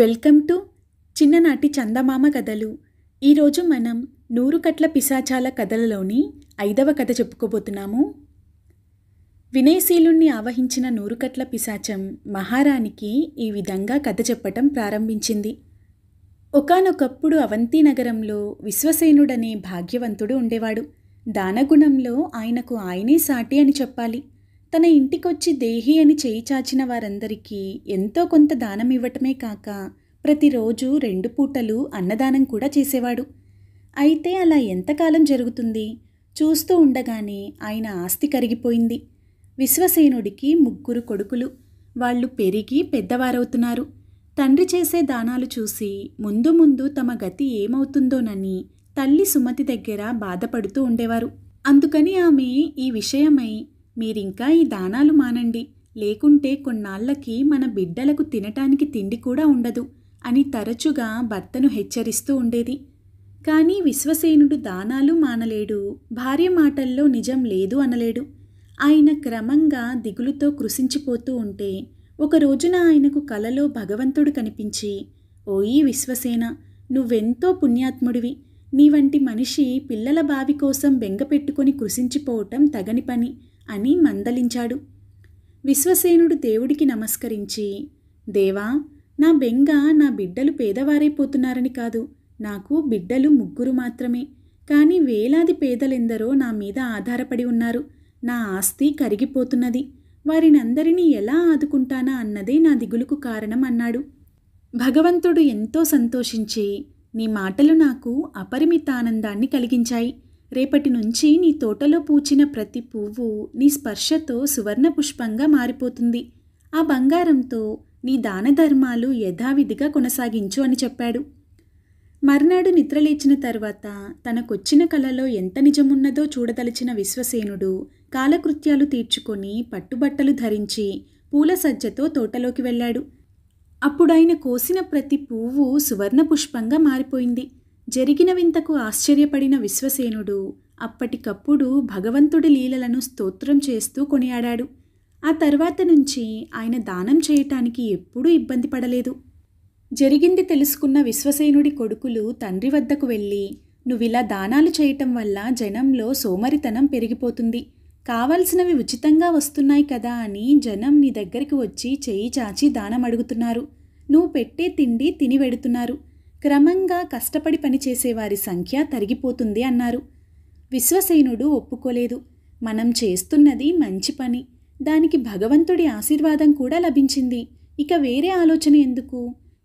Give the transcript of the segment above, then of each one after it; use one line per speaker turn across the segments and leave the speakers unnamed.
welcome to చిన్ననాటి చందమామ కథలు ఈరోజు మనం నూరుకట్ల పిశాచాల కథలలోని ఐదవ కథ చెప్పుకోబోతున్నాము వినయశీలుణ్ణి ఆవహించిన నూరుకట్ల పిశాచం మహారానికి ఈ విధంగా కథ చెప్పటం ప్రారంభించింది ఒకనొకప్పుడు అవంతి నగరంలో విశ్వసేనుడనే భాగ్యవంతుడు ఉండేవాడు దానగుణంలో ఆయనకు ఆయనే సాటి అని చెప్పాలి తన ఇంటికొచ్చి దేహి అని చేయి చాచిన వారందరికీ ఎంతో కొంత దానం ఇవ్వటమే కాక ప్రతిరోజు రెండు పూటలు అన్నదానం కూడా చేసేవాడు అయితే అలా ఎంతకాలం జరుగుతుంది చూస్తూ ఉండగానే ఆయన ఆస్తి కరిగిపోయింది విశ్వసేనుడికి ముగ్గురు కొడుకులు వాళ్ళు పెరిగి పెద్దవారవుతున్నారు తండ్రి చేసే దానాలు చూసి ముందు ముందు తమ గతి ఏమవుతుందోనని తల్లి సుమతి దగ్గర బాధపడుతూ ఉండేవారు అందుకని ఆమె ఈ విషయమై మీరింకా ఈ దానాలు మానండి లేకుంటే కొన్నాళ్లకి మన బిడ్డలకు తినటానికి తిండి కూడా ఉండదు అని తరచుగా భర్తను హెచ్చరిస్తూ ఉండేది కానీ విశ్వసేనుడు దానాలు మానలేడు భార్య మాటల్లో నిజం లేదు అనలేడు ఆయన క్రమంగా దిగులుతో కృషించిపోతూ ఉంటే ఒక రోజున ఆయనకు కలలో భగవంతుడు కనిపించి ఓయి విశ్వసేన నువ్వెంతో పుణ్యాత్ముడివి నీ వంటి మనిషి పిల్లల బావి కోసం బెంగపెట్టుకొని కృషించిపోవటం తగని పని అని మందలించాడు విశ్వసేనుడు దేవుడికి నమస్కరించి దేవా నా బెంగ నా బిడ్డలు పేదవారైపోతున్నారని కాదు నాకు బిడ్డలు ముగ్గురు మాత్రమే కానీ వేలాది పేదలెందరో నా మీద ఆధారపడి ఉన్నారు నా ఆస్తి కరిగిపోతున్నది వారినందరినీ ఎలా ఆదుకుంటానా అన్నదే నా దిగులుకు కారణం అన్నాడు భగవంతుడు ఎంతో సంతోషించి నీ మాటలు నాకు అపరిమిత ఆనందాన్ని కలిగించాయి రేపటి నుంచి నీ తోటలో పూచిన ప్రతి పువ్వు నీ స్పర్శతో సువర్ణ పుష్పంగా మారిపోతుంది ఆ బంగారంతో నీ దాన ధర్మాలు యథావిధిగా కొనసాగించు అని చెప్పాడు మర్నాడు నిద్రలేచిన తర్వాత తనకొచ్చిన కలలో ఎంత నిజమున్నదో చూడదలిచిన విశ్వసేనుడు కాలకృత్యాలు తీర్చుకొని పట్టుబట్టలు ధరించి పూల సజ్జతో తోటలోకి వెళ్ళాడు అప్పుడైన కోసిన ప్రతి పువ్వు సువర్ణ పుష్పంగా మారిపోయింది జరిగిన వింతకు ఆశ్చర్యపడిన విశ్వసేనుడు అప్పటికప్పుడు భగవంతుడి లీలలను స్తోత్రం చేస్తూ కొనియాడాడు ఆ తర్వాత నుంచి ఆయన దానం చేయటానికి ఎప్పుడూ ఇబ్బంది పడలేదు జరిగింది తెలుసుకున్న విశ్వసేనుడి కొడుకులు తండ్రి వద్దకు వెళ్ళి నువ్విలా దానాలు చేయటం వల్ల జనంలో సోమరితనం పెరిగిపోతుంది కావలసినవి ఉచితంగా వస్తున్నాయి కదా అని జనం నీ దగ్గరికి వచ్చి చేయి చాచి దానం అడుగుతున్నారు నువ్వు పెట్టే తిండి తిని వెడుతున్నారు క్రమంగా కష్టపడి పనిచేసేవారి సంఖ్య తరిగిపోతుంది అన్నారు విశ్వసేనుడు ఒప్పుకోలేదు మనం చేస్తున్నది మంచి పని దానికి భగవంతుడి ఆశీర్వాదం కూడా లభించింది ఇక వేరే ఆలోచన ఎందుకు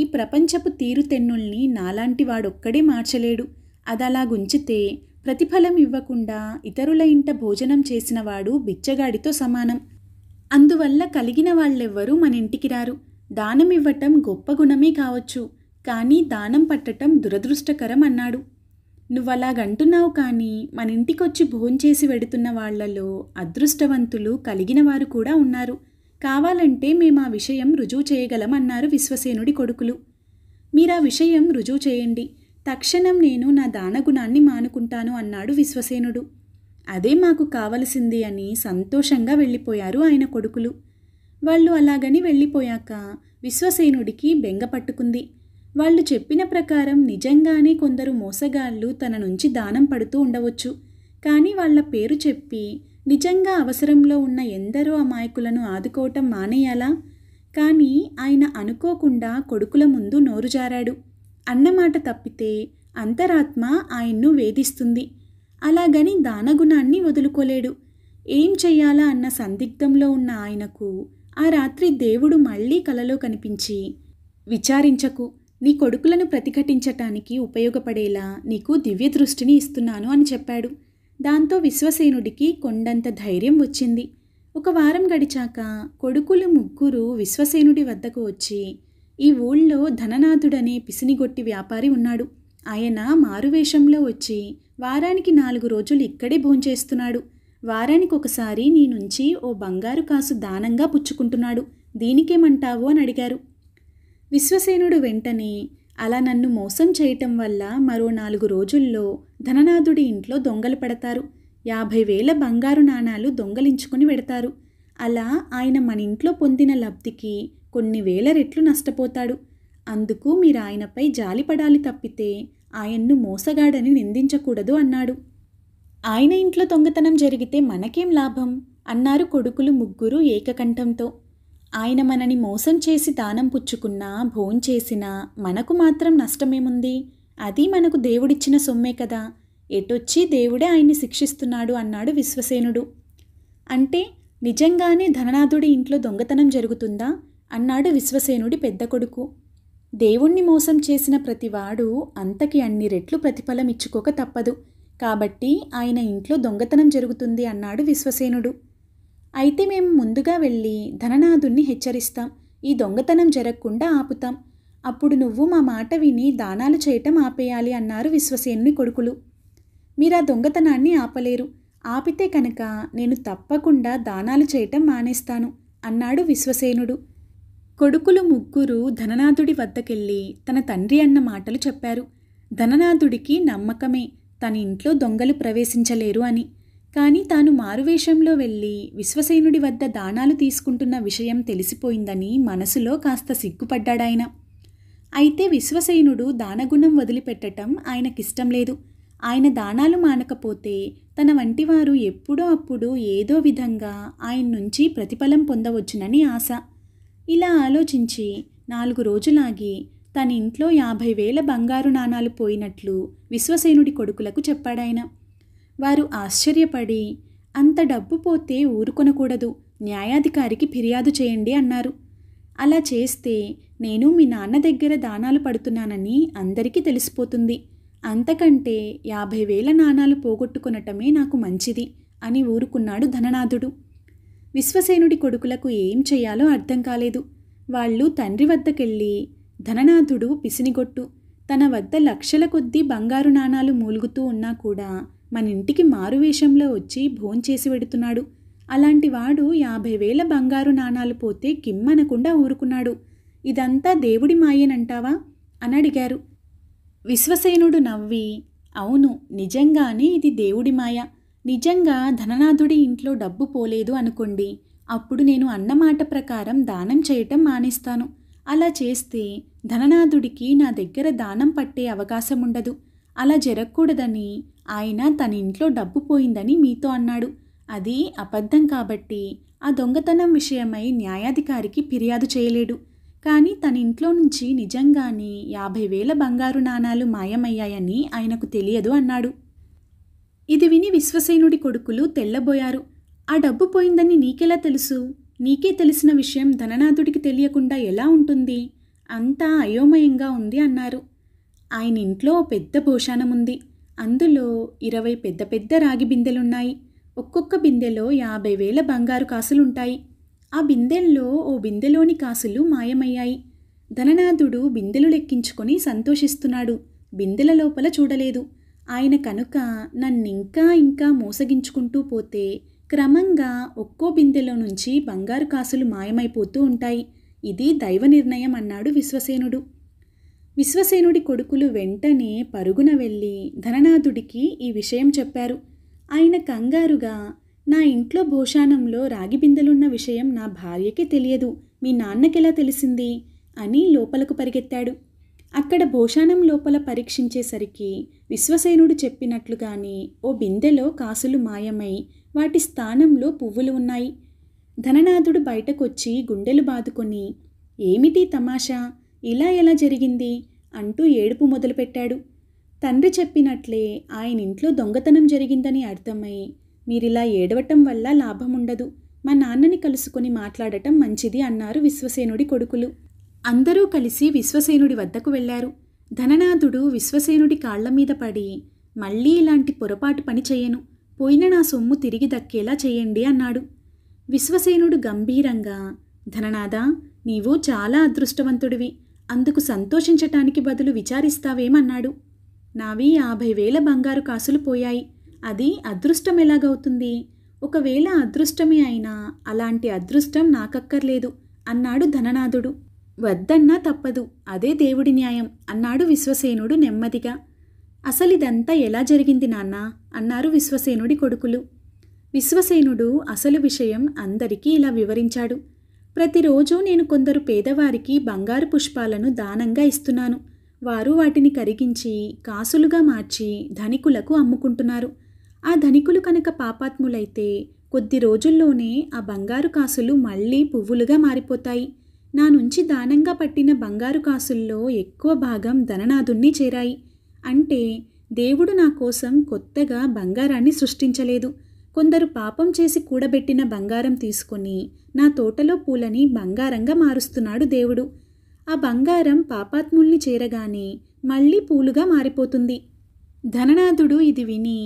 ఈ ప్రపంచపు తీరుతెన్నుల్ని నాలాంటి వాడొక్కడే మార్చలేడు గుంచితే ప్రతిఫలం ఇవ్వకుండా ఇతరుల ఇంట భోజనం చేసినవాడు బిచ్చగాడితో సమానం అందువల్ల కలిగిన వాళ్ళెవ్వరూ మన ఇంటికి రారు దానమివ్వటం గొప్ప గుణమే కావచ్చు కానీ దానం పట్టటం దురదృష్టకరం అన్నాడు నువ్వలాగంటున్నావు కానీ మన ఇంటికొచ్చి భోంచేసి వెడుతున్న వాళ్లలో అదృష్టవంతులు కలిగిన వారు కూడా ఉన్నారు కావాలంటే మేము ఆ విషయం రుజువు చేయగలం అన్నారు విశ్వసేనుడి కొడుకులు మీరా విషయం రుజువు చేయండి తక్షణం నేను నా దానగుణాన్ని మానుకుంటాను అన్నాడు విశ్వసేనుడు అదే మాకు కావలసింది అని సంతోషంగా వెళ్ళిపోయారు ఆయన కొడుకులు వాళ్ళు అలాగని వెళ్ళిపోయాక విశ్వసేనుడికి బెంగ పట్టుకుంది వాళ్ళు చెప్పిన ప్రకారం నిజంగానే కొందరు మోసగాళ్ళు తన నుంచి దానం పడుతూ ఉండవచ్చు కానీ వాళ్ళ పేరు చెప్పి నిజంగా అవసరంలో ఉన్న ఎందరో అమాయకులను ఆదుకోవటం మానేయాలా కానీ ఆయన అనుకోకుండా కొడుకుల ముందు నోరు జారాడు అన్నమాట తప్పితే అంతరాత్మ ఆయన్ను వేధిస్తుంది అలాగని దానగుణాన్ని వదులుకోలేడు ఏం చెయ్యాలా అన్న సందిగ్ధంలో ఉన్న ఆయనకు ఆ రాత్రి దేవుడు మళ్ళీ కలలో కనిపించి విచారించకు నీ కొడుకులను ప్రతిఘటించటానికి ఉపయోగపడేలా నీకు దివ్య దృష్టిని ఇస్తున్నాను అని చెప్పాడు దాంతో విశ్వసేనుడికి కొండంత ధైర్యం వచ్చింది ఒక వారం గడిచాక కొడుకులు ముగ్గురు విశ్వసేనుడి వద్దకు వచ్చి ఈ ఊళ్ళో ధననాథుడనే పిసినిగొట్టి వ్యాపారి ఉన్నాడు ఆయన మారువేషంలో వచ్చి వారానికి నాలుగు రోజులు ఇక్కడే భోంచేస్తున్నాడు వారానికి ఒకసారి నీ నుంచి ఓ బంగారు కాసు దానంగా పుచ్చుకుంటున్నాడు దీనికేమంటావు అని అడిగారు విశ్వసేనుడు వెంటనే అలా నన్ను మోసం చేయటం వల్ల మరో నాలుగు రోజుల్లో ధననాథుడి ఇంట్లో దొంగలు పడతారు యాభై వేల బంగారు నాణాలు దొంగలించుకుని వెడతారు అలా ఆయన మన ఇంట్లో పొందిన లబ్ధికి కొన్ని వేల రెట్లు నష్టపోతాడు అందుకు మీరు ఆయనపై జాలిపడాలి తప్పితే ఆయన్ను మోసగాడని నిందించకూడదు అన్నాడు ఆయన ఇంట్లో దొంగతనం జరిగితే మనకేం లాభం అన్నారు కొడుకులు ముగ్గురు ఏకకంఠంతో ఆయన మనని మోసం చేసి దానం పుచ్చుకున్నా భోంచేసినా మనకు మాత్రం నష్టమేముంది అది మనకు దేవుడిచ్చిన సొమ్మే కదా ఎటొచ్చి దేవుడే ఆయన్ని శిక్షిస్తున్నాడు అన్నాడు విశ్వసేనుడు అంటే నిజంగానే ధననాథుడి ఇంట్లో దొంగతనం జరుగుతుందా అన్నాడు విశ్వసేనుడి పెద్ద కొడుకు దేవుణ్ణి మోసం చేసిన ప్రతివాడు అంతకి అన్ని రెట్లు ప్రతిఫలం ఇచ్చుకోక తప్పదు కాబట్టి ఆయన ఇంట్లో దొంగతనం జరుగుతుంది అన్నాడు విశ్వసేనుడు అయితే మేము ముందుగా వెళ్ళి ధననాథుణ్ణి హెచ్చరిస్తాం ఈ దొంగతనం జరగకుండా ఆపుతాం అప్పుడు నువ్వు మా మాట విని దానాలు చేయటం ఆపేయాలి అన్నారు విశ్వసేనుని కొడుకులు మీరు ఆ దొంగతనాన్ని ఆపలేరు ఆపితే కనుక నేను తప్పకుండా దానాలు చేయటం మానేస్తాను అన్నాడు విశ్వసేనుడు కొడుకులు ముగ్గురు ధననాథుడి వద్దకెళ్ళి తన తండ్రి అన్న మాటలు చెప్పారు ధననాథుడికి నమ్మకమే తన ఇంట్లో దొంగలు ప్రవేశించలేరు అని కానీ తాను మారువేషంలో వెళ్ళి విశ్వసేనుడి వద్ద దానాలు తీసుకుంటున్న విషయం తెలిసిపోయిందని మనసులో కాస్త సిగ్గుపడ్డాడాయన అయితే విశ్వసేనుడు దానగుణం వదిలిపెట్టడం ఆయనకిష్టం లేదు ఆయన దానాలు మానకపోతే తన వంటివారు ఎప్పుడో అప్పుడు ఏదో విధంగా ఆయన నుంచి ప్రతిఫలం పొందవచ్చునని ఆశ ఇలా ఆలోచించి నాలుగు రోజులాగి తన ఇంట్లో యాభై వేల బంగారు నాణాలు పోయినట్లు విశ్వసేనుడి కొడుకులకు చెప్పాడాయన వారు ఆశ్చర్యపడి అంత డబ్బు పోతే ఊరుకొనకూడదు న్యాయాధికారికి ఫిర్యాదు చేయండి అన్నారు అలా చేస్తే నేను మీ నాన్న దగ్గర దానాలు పడుతున్నానని అందరికీ తెలిసిపోతుంది అంతకంటే యాభై వేల నాణాలు పోగొట్టుకునటమే నాకు మంచిది అని ఊరుకున్నాడు ధననాథుడు విశ్వసేనుడి కొడుకులకు ఏం చేయాలో అర్థం కాలేదు వాళ్ళు తండ్రి వద్దకెళ్ళి ధననాథుడు పిసినిగొట్టు తన వద్ద లక్షల కొద్దీ బంగారు నాణాలు మూలుగుతూ ఉన్నా కూడా మన ఇంటికి మారువేషంలో వచ్చి భోంచేసి వెడుతున్నాడు అలాంటి వాడు యాభై వేల బంగారు నాణాలు పోతే కిమ్మనకుండా ఊరుకున్నాడు ఇదంతా దేవుడి మాయేనంటావా అని అడిగారు విశ్వసేనుడు నవ్వి అవును నిజంగానే ఇది దేవుడి మాయ నిజంగా ధననాథుడి ఇంట్లో డబ్బు పోలేదు అనుకోండి అప్పుడు నేను అన్నమాట ప్రకారం దానం చేయటం మానేస్తాను అలా చేస్తే ధననాథుడికి నా దగ్గర దానం పట్టే అవకాశం ఉండదు అలా జరగకూడదని ఆయన తన ఇంట్లో డబ్బు పోయిందని మీతో అన్నాడు అది అబద్ధం కాబట్టి ఆ దొంగతనం విషయమై న్యాయాధికారికి ఫిర్యాదు చేయలేడు కానీ తన ఇంట్లో నుంచి నిజంగానే యాభై వేల బంగారు నాణాలు మాయమయ్యాయని ఆయనకు తెలియదు అన్నాడు ఇది విని విశ్వసేనుడి కొడుకులు తెల్లబోయారు ఆ డబ్బు పోయిందని నీకెలా తెలుసు నీకే తెలిసిన విషయం ధననాథుడికి తెలియకుండా ఎలా ఉంటుంది అంతా అయోమయంగా ఉంది అన్నారు ఆయన ఇంట్లో పెద్ద భూషాణం ఉంది అందులో ఇరవై పెద్ద పెద్ద రాగి బిందెలున్నాయి ఒక్కొక్క బిందెలో యాభై వేల బంగారు కాసులుంటాయి ఆ బిందెల్లో ఓ బిందెలోని కాసులు మాయమయ్యాయి ధననాథుడు బిందెలు లెక్కించుకొని సంతోషిస్తున్నాడు బిందెల లోపల చూడలేదు ఆయన కనుక నన్నింకా ఇంకా మోసగించుకుంటూ పోతే క్రమంగా ఒక్కో బిందెలో నుంచి బంగారు కాసులు మాయమైపోతూ ఉంటాయి ఇది దైవ నిర్ణయం అన్నాడు విశ్వసేనుడు విశ్వసేనుడి కొడుకులు వెంటనే పరుగున వెళ్ళి ధననాథుడికి ఈ విషయం చెప్పారు ఆయన కంగారుగా నా ఇంట్లో భోషాణంలో రాగి బిందెలున్న విషయం నా భార్యకి తెలియదు మీ నాన్నకెలా తెలిసింది అని లోపలకు పరిగెత్తాడు అక్కడ భోషాణం లోపల పరీక్షించేసరికి విశ్వసేనుడు చెప్పినట్లుగానే ఓ బిందెలో కాసులు మాయమై వాటి స్థానంలో పువ్వులు ఉన్నాయి ధననాథుడు బయటకొచ్చి గుండెలు బాదుకొని ఏమిటి తమాషా ఇలా ఎలా జరిగింది అంటూ ఏడుపు మొదలుపెట్టాడు తండ్రి చెప్పినట్లే ఆయన ఇంట్లో దొంగతనం జరిగిందని అర్థమై మీరిలా ఏడవటం వల్ల లాభం ఉండదు మా నాన్నని కలుసుకొని మాట్లాడటం మంచిది అన్నారు విశ్వసేనుడి కొడుకులు అందరూ కలిసి విశ్వసేనుడి వద్దకు వెళ్ళారు ధననాథుడు విశ్వసేనుడి కాళ్ల మీద పడి మళ్ళీ ఇలాంటి పొరపాటు పని చేయను పోయిన నా సొమ్ము తిరిగి దక్కేలా చేయండి అన్నాడు విశ్వసేనుడు గంభీరంగా ధననాథ నీవు చాలా అదృష్టవంతుడివి అందుకు సంతోషించటానికి బదులు విచారిస్తావేమన్నాడు నావి యాభై వేల బంగారు కాసులు పోయాయి అది అదృష్టం ఎలాగవుతుంది ఒకవేళ అదృష్టమే అయినా అలాంటి అదృష్టం నాకక్కర్లేదు అన్నాడు ధననాథుడు వద్దన్నా తప్పదు అదే దేవుడి న్యాయం అన్నాడు విశ్వసేనుడు నెమ్మదిగా అసలిదంతా ఎలా జరిగింది నాన్న అన్నారు విశ్వసేనుడి కొడుకులు విశ్వసేనుడు అసలు విషయం అందరికీ ఇలా వివరించాడు ప్రతిరోజు నేను కొందరు పేదవారికి బంగారు పుష్పాలను దానంగా ఇస్తున్నాను వారు వాటిని కరిగించి కాసులుగా మార్చి ధనికులకు అమ్ముకుంటున్నారు ఆ ధనికులు కనుక పాపాత్ములైతే కొద్ది రోజుల్లోనే ఆ బంగారు కాసులు మళ్ళీ పువ్వులుగా మారిపోతాయి నా నుంచి దానంగా పట్టిన బంగారు కాసుల్లో ఎక్కువ భాగం ధననాథుణ్ణి చేరాయి అంటే దేవుడు నా కోసం కొత్తగా బంగారాన్ని సృష్టించలేదు కొందరు పాపం చేసి కూడబెట్టిన బంగారం తీసుకొని నా తోటలో పూలని బంగారంగా మారుస్తున్నాడు దేవుడు ఆ బంగారం పాపాత్ముల్ని చేరగానే మళ్ళీ పూలుగా మారిపోతుంది ధననాథుడు ఇది విని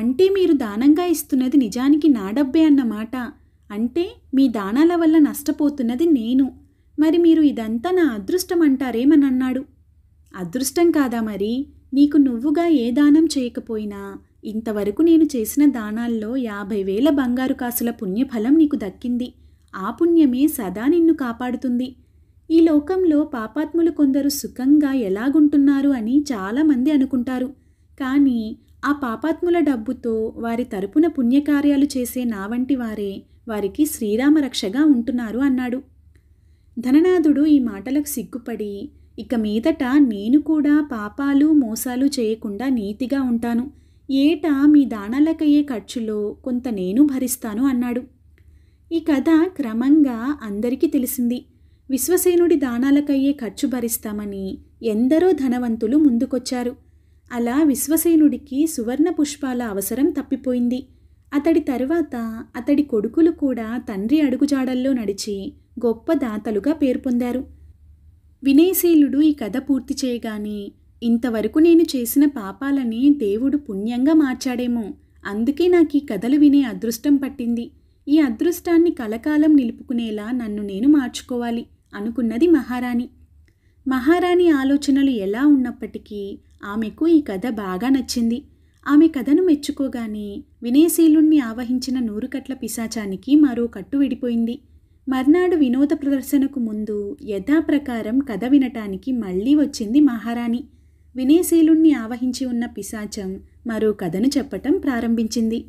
అంటే మీరు దానంగా ఇస్తున్నది నిజానికి నా డబ్బే అన్నమాట అంటే మీ దానాల వల్ల నష్టపోతున్నది నేను మరి మీరు ఇదంతా నా అదృష్టం అంటారేమని అన్నాడు అదృష్టం కాదా మరి నీకు నువ్వుగా ఏ దానం చేయకపోయినా ఇంతవరకు నేను చేసిన దానాల్లో యాభై వేల బంగారు కాసుల పుణ్యఫలం నీకు దక్కింది ఆ పుణ్యమే సదా నిన్ను కాపాడుతుంది ఈ లోకంలో పాపాత్ములు కొందరు సుఖంగా ఎలాగుంటున్నారు అని చాలామంది అనుకుంటారు కానీ ఆ పాపాత్ముల డబ్బుతో వారి తరపున పుణ్యకార్యాలు చేసే నా వంటి వారే వారికి శ్రీరామరక్షగా ఉంటున్నారు అన్నాడు ధననాథుడు ఈ మాటలకు సిగ్గుపడి ఇక మీదట నేను కూడా పాపాలు మోసాలు చేయకుండా నీతిగా ఉంటాను ఏటా మీ దానాలకయ్యే ఖర్చులో కొంత నేను భరిస్తాను అన్నాడు ఈ కథ క్రమంగా అందరికీ తెలిసింది విశ్వసేనుడి దానాలకయ్యే ఖర్చు భరిస్తామని ఎందరో ధనవంతులు ముందుకొచ్చారు అలా విశ్వసేనుడికి సువర్ణ పుష్పాల అవసరం తప్పిపోయింది అతడి తరువాత అతడి కొడుకులు కూడా తండ్రి అడుగుజాడల్లో నడిచి గొప్ప దాతలుగా పేరు పొందారు వినయశీలుడు ఈ కథ పూర్తి చేయగానే ఇంతవరకు నేను చేసిన పాపాలని దేవుడు పుణ్యంగా మార్చాడేమో అందుకే నాకు ఈ కథలు వినే అదృష్టం పట్టింది ఈ అదృష్టాన్ని కలకాలం నిలుపుకునేలా నన్ను నేను మార్చుకోవాలి అనుకున్నది మహారాణి మహారాణి ఆలోచనలు ఎలా ఉన్నప్పటికీ ఆమెకు ఈ కథ బాగా నచ్చింది ఆమె కథను మెచ్చుకోగానే వినయశీలుణ్ణి ఆవహించిన నూరుకట్ల పిశాచానికి మరో కట్టు విడిపోయింది మర్నాడు వినోద ప్రదర్శనకు ముందు యథాప్రకారం కథ వినటానికి మళ్ళీ వచ్చింది మహారాణి వినయశీలుణ్ణి ఆవహించి ఉన్న పిశాచం మరో కథను చెప్పటం ప్రారంభించింది